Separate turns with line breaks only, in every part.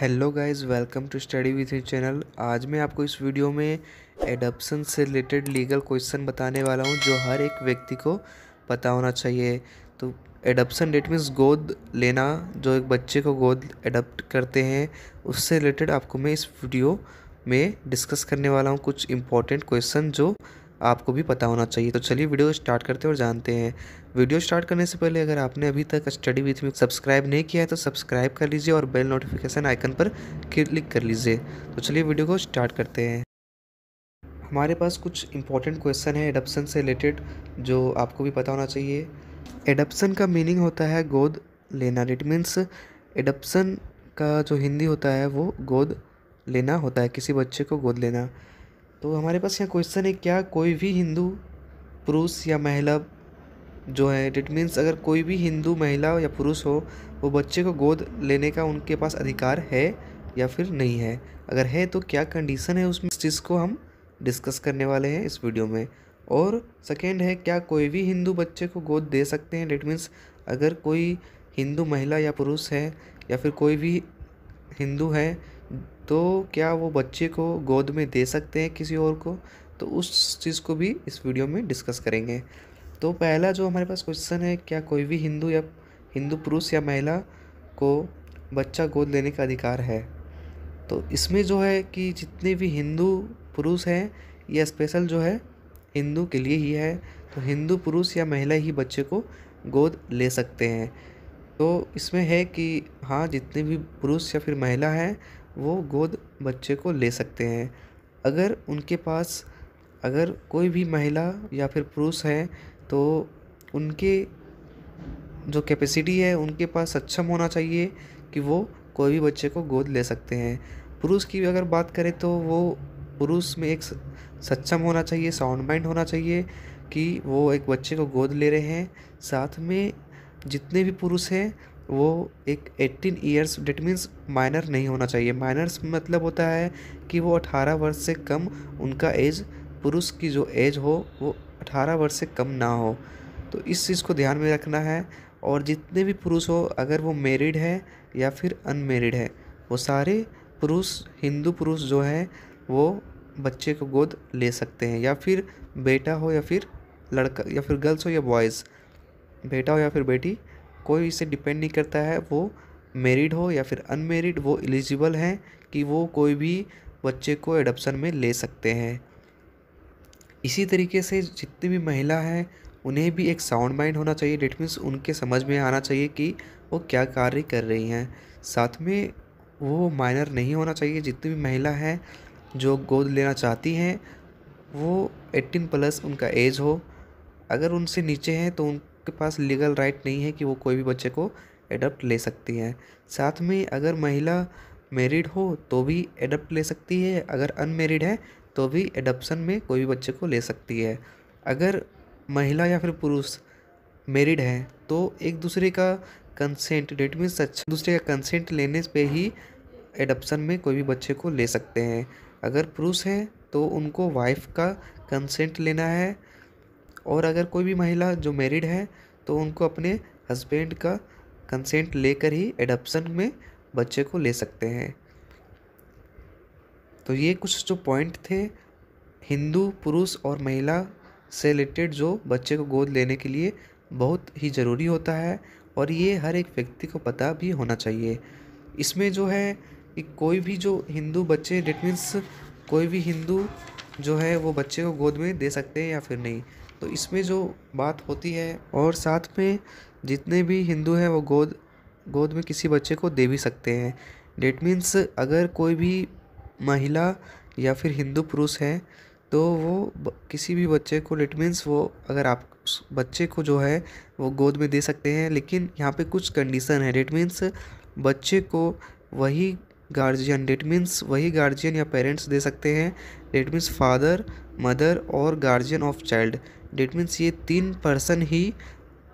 hello guys welcome to study with you channel आज मैं आपको इस वीडियो में एडप्शन से रिलेटेड लीगल क्वेश्चन बताने वाला हूँ जो हर एक व्यक्ति को पता होना चाहिए तो एडप्सन डेट मीन्स गोद लेना जो एक बच्चे को गोद एडप्ट करते हैं उससे रिलेटेड आपको मैं इस वीडियो में डिस्कस करने वाला हूँ कुछ इम्पॉर्टेंट क्वेश्चन जो आपको भी पता होना चाहिए तो चलिए वीडियो स्टार्ट करते हैं और जानते हैं वीडियो स्टार्ट करने से पहले अगर आपने अभी तक स्टडी विथ में सब्सक्राइब नहीं किया है तो सब्सक्राइब कर लीजिए और बेल नोटिफिकेशन आइकन पर क्लिक कर लीजिए तो चलिए वीडियो को स्टार्ट करते हैं हमारे पास कुछ इंपॉर्टेंट क्वेश्चन है एडप्सन से रिलेटेड जो आपको भी पता होना चाहिए एडप्सन का मीनिंग होता है गोद लेना इट मीन्स एडप्सन का जो हिंदी होता है वो गोद लेना होता है किसी बच्चे को गोद लेना तो हमारे पास यहाँ क्वेश्चन है क्या कोई भी हिंदू पुरुष या महिला जो है डिट मीन्स अगर कोई भी हिंदू महिला या पुरुष हो वो बच्चे को गोद लेने का उनके पास अधिकार है या फिर नहीं है अगर है तो क्या कंडीशन है उसमें इस चीज़ को हम डिस्कस करने वाले हैं इस वीडियो में और सेकेंड है क्या कोई भी हिंदू बच्चे को गोद दे सकते हैं डिट मीन्स अगर कोई हिंदू महिला या पुरुष है या फिर कोई भी हिंदू है तो क्या वो बच्चे को गोद में दे सकते हैं किसी और को तो उस चीज़ को भी इस वीडियो में डिस्कस करेंगे तो पहला जो हमारे पास क्वेश्चन है क्या कोई भी हिंदू या हिंदू पुरुष या महिला को बच्चा गोद लेने का अधिकार है तो इसमें जो है कि जितने भी हिंदू पुरुष हैं यह स्पेशल जो है हिंदू के लिए ही है तो हिंदू पुरुष या महिला ही बच्चे को गोद ले सकते हैं तो इसमें है कि हाँ जितने भी पुरुष या फिर महिला हैं वो गोद बच्चे को ले सकते हैं अगर उनके पास अगर कोई भी महिला या फिर पुरुष हैं तो उनके जो कैपेसिटी है उनके पास सक्षम होना चाहिए कि वो कोई भी बच्चे को गोद ले सकते हैं पुरुष की अगर बात करें तो वो पुरुष में एक सक्षम होना चाहिए साउंड माइंड होना चाहिए कि वो एक बच्चे को गोद ले रहे हैं साथ में जितने भी पुरुष हैं वो एक eighteen years that means minor नहीं होना चाहिए माइनर्स मतलब होता है कि वो अठारह वर्ष से कम उनका एज पुरुष की जो एज हो वो अठारह वर्ष से कम ना हो तो इस चीज़ को ध्यान में रखना है और जितने भी पुरुष हो अगर वो मेरिड है या फिर अनमेरिड है वो सारे पुरुष हिंदू पुरुष जो है वो बच्चे को गोद ले सकते हैं या फिर बेटा हो या फिर लड़का या फिर गर्ल्स हो या बॉयज़ बेटा हो या फिर बेटी कोई इसे डिपेंड नहीं करता है वो मेरिड हो या फिर अनमेरिड वो एलिजिबल हैं कि वो कोई भी बच्चे को एडप्शन में ले सकते हैं इसी तरीके से जितनी भी महिला हैं उन्हें भी एक साउंड माइंड होना चाहिए डेट मीन्स उनके समझ में आना चाहिए कि वो क्या कार्य कर रही हैं साथ में वो माइनर नहीं होना चाहिए जितनी भी महिला हैं जो गोद लेना चाहती हैं वो 18 प्लस उनका एज हो अगर उनसे नीचे हैं तो उन के पास लीगल राइट नहीं है कि वो कोई भी बच्चे को एडप्ट ले सकती हैं साथ में अगर महिला मेरिड हो तो भी एडप्ट ले सकती है अगर अनमेरिड है तो भी एडप्शन में कोई भी बच्चे को ले सकती है अगर महिला या फिर पुरुष मेरिड है तो एक दूसरे का कंसेंट डेट मीन्स सच दूसरे का कंसेंट लेने पे ही एडप्शन में कोई भी बच्चे को ले सकते हैं अगर पुरुष हैं तो उनको वाइफ का कंसेंट लेना है और अगर कोई भी महिला जो मैरिड है तो उनको अपने हस्बैंड का कंसेंट लेकर ही एडप्शन में बच्चे को ले सकते हैं तो ये कुछ जो पॉइंट थे हिंदू पुरुष और महिला से रिलेटेड जो बच्चे को गोद लेने के लिए बहुत ही ज़रूरी होता है और ये हर एक व्यक्ति को पता भी होना चाहिए इसमें जो है कि कोई भी जो हिंदू बच्चे डेट मीन्स कोई भी हिंदू जो है वो बच्चे को गोद में दे सकते हैं या फिर नहीं तो इसमें जो बात होती है और साथ में जितने भी हिंदू हैं वो गोद गोद में किसी बच्चे को दे भी सकते हैं डेट मीन्स अगर कोई भी महिला या फिर हिंदू पुरुष है तो वो किसी भी बच्चे को डिट मीन्स वो अगर आप बच्चे को जो है वो गोद में दे सकते हैं लेकिन यहाँ पे कुछ कंडीशन है डिट मीन्स बच्चे को वही गार्जियन डेट मीन्स वही गार्जियन या पेरेंट्स दे सकते हैं डेट मीन्स फादर मदर और guardian of child that means ये तीन पर्सन ही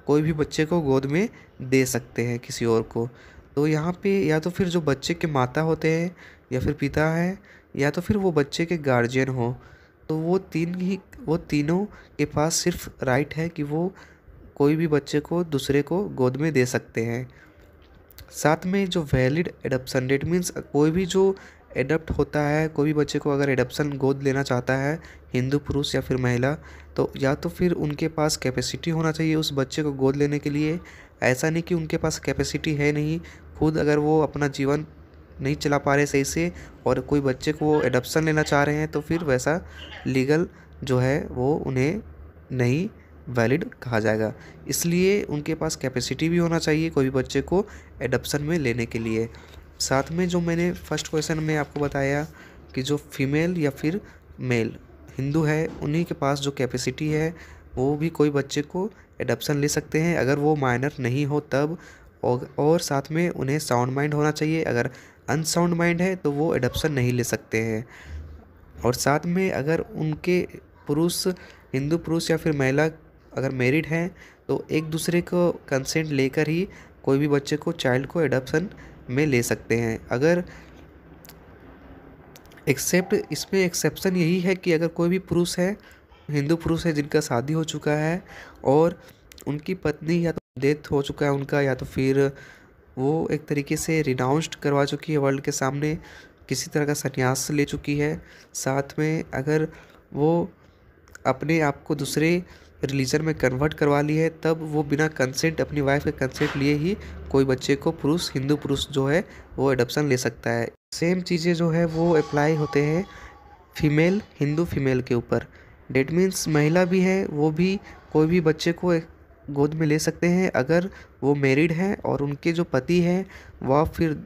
कोई भी बच्चे को गोद में दे सकते हैं किसी और को तो यहाँ पे या तो फिर जो बच्चे के माता होते हैं या फिर पिता हैं या तो फिर वो बच्चे के गार्जियन हो तो वो तीन ही वो तीनों के पास सिर्फ राइट है कि वो कोई भी बच्चे को दूसरे को गोद में दे सकते हैं साथ में जो वैलिड एडप्सन डेट मीन्स कोई भी जो एडप्ट होता है कोई भी बच्चे को अगर एडप्शन गोद लेना चाहता है हिंदू पुरुष या फिर महिला तो या तो फिर उनके पास कैपेसिटी होना चाहिए उस बच्चे को गोद लेने के लिए ऐसा नहीं कि उनके पास कैपेसिटी है नहीं खुद अगर वो अपना जीवन नहीं चला पा रहे सही से और कोई बच्चे को वो एडप्सन लेना चाह रहे हैं तो फिर वैसा लीगल जो है वो उन्हें नहीं वैलिड कहा जाएगा इसलिए उनके पास कैपेसिटी भी होना चाहिए कोई भी बच्चे को एडप्शन में लेने के लिए साथ में जो मैंने फर्स्ट क्वेश्चन में आपको बताया कि जो फीमेल या फिर मेल हिंदू है उन्हीं के पास जो कैपेसिटी है वो भी कोई बच्चे को एडप्शन ले सकते हैं अगर वो माइनर नहीं हो तब और, और साथ में उन्हें साउंड माइंड होना चाहिए अगर अनसाउंड माइंड है तो वो एडप्शन नहीं ले सकते हैं और साथ में अगर उनके पुरुष हिंदू पुरुष या फिर महिला अगर मेरिड हैं तो एक दूसरे को कंसेंट लेकर ही कोई भी बच्चे को चाइल्ड को एडोप्शन में ले सकते हैं अगर एक्सेप्ट इसमें एक्सेप्शन यही है कि अगर कोई भी पुरुष है हिंदू पुरुष है जिनका शादी हो चुका है और उनकी पत्नी या तो डेथ हो चुका है उनका या तो फिर वो एक तरीके से रिनाउंस्ड करवा चुकी है वर्ल्ड के सामने किसी तरह का संन्यास ले चुकी है साथ में अगर वो अपने आप को दूसरे रिलीजन में कन्वर्ट करवा ली है तब वो बिना कंसेंट अपनी वाइफ के कंसेंट लिए ही कोई बच्चे को पुरुष हिंदू पुरुष जो है वो एडप्शन ले सकता है सेम चीज़ें जो है वो अप्लाई होते हैं फीमेल हिंदू फीमेल के ऊपर डेट मीन्स महिला भी है वो भी कोई भी बच्चे को गोद में ले सकते हैं अगर वो मैरिड हैं और उनके जो पति हैं वह फिर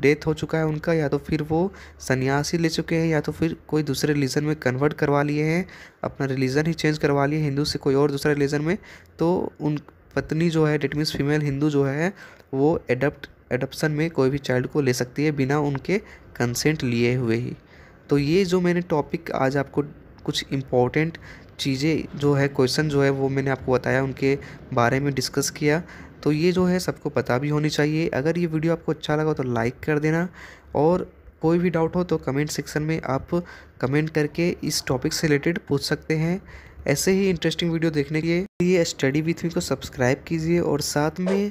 डेथ हो चुका है उनका या तो फिर वो सन्यासी ले चुके हैं या तो फिर कोई दूसरे रिलीजन में कन्वर्ट करवा लिए हैं अपना रिलीजन ही चेंज करवा लिए हिंदू से कोई और दूसरा रिलीजन में तो उन पत्नी जो है डेट मीन्स फीमेल हिंदू जो है वो एडप्ट एडप्शन में कोई भी चाइल्ड को ले सकती है बिना उनके कंसेंट लिए हुए ही तो ये जो मैंने टॉपिक आज आपको कुछ इम्पोर्टेंट चीज़ें जो है क्वेश्चन जो है वो मैंने आपको बताया उनके बारे में डिस्कस किया तो ये जो है सबको पता भी होनी चाहिए अगर ये वीडियो आपको अच्छा लगा तो लाइक कर देना और कोई भी डाउट हो तो कमेंट सेक्शन में आप कमेंट करके इस टॉपिक से रिलेटेड पूछ सकते हैं ऐसे ही इंटरेस्टिंग वीडियो देखने के लिए स्टडी विथ मी को सब्सक्राइब कीजिए और साथ में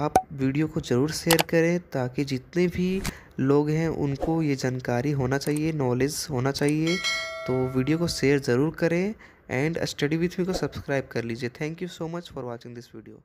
आप वीडियो को ज़रूर शेयर करें ताकि जितने भी लोग हैं उनको ये जानकारी होना चाहिए नॉलेज होना चाहिए तो वीडियो को शेयर ज़रूर करें एंड स्टडी विथ मी को सब्सक्राइब कर लीजिए thank you so much for watching this video